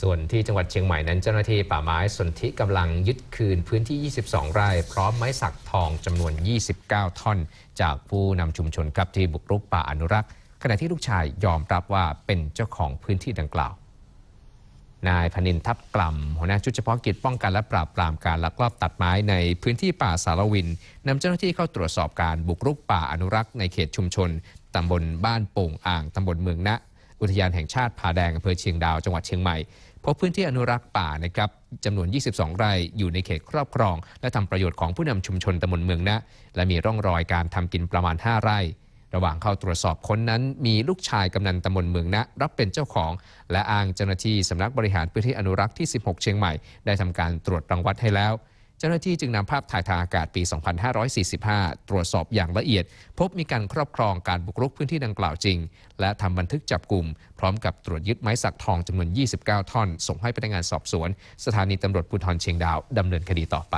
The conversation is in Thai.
ส่วนที่จังหวัดเชียงใหม่นั้นเจ้าหน้าที่ป่าไม้สนธิกำลังยึดคืนพื้นที่ 22 ไร่พร้อมไม้สักทองจำนวน 29 ท่อนจากผู้นำชุมชนครับที่บุกรุกป่าอนุรักษ์ ขณะที่ลูกชายยอมรับว่าเป็นเจ้าของพื้นที่ดังกล่าว นายพนินทับกล่ำหัวหน้าชุดเฉพาะกิจป้องกันและปราบปรามการลักลอบตัดไม้ในพื้นที่ป่าสารวินนำเจ้าหน้าที่เข้าตรวจสอบการบุกรุกป่าอนุรักษ์ในเขตชุมชนตำบลบ้านโป่งอ่างตำบลเมืองนะอุทยานแห่งชาติผาแดงอำเภอเชียงดาวจังหวัดเชียงใหม่พบพื้นที่อนุรักษ์ป่านะครับจำนวน 22 ไร่อยู่ในเขตครอบครอง และทำประโยชน์ของผู้นำชุมชนตำบลเมืองนะ และมีร่องรอยการทำกินประมาณ 5 ไร่ ระหว่างเข้าตรวจสอบค้นนั้น มีลูกชายกำนันตำบลเมืองนะ รับเป็นเจ้าของ และอ้างเจ้าหน้าที่สำนักบริหารพื้นที่อนุรักษ์ที่ 16 เชียงใหม่ได้ทำการตรวจรังวัดให้แล้วเจ้าหน้าที่จึงนำภาพถ่ายทางอากาศปี 2545 ตรวจสอบอย่างละเอียด พบมีการครอบครองการบุกรุกพื้นที่ดังกล่าวจริง และทำบันทึกจับกลุ่มพร้อมกับตรวจยึดไม้สักทองจำนวน 29 ท่อน ส่งให้พนักงานสอบสวน สถานีตำรวจภูธรเชียงดาว ดำเนินคดีต่อไป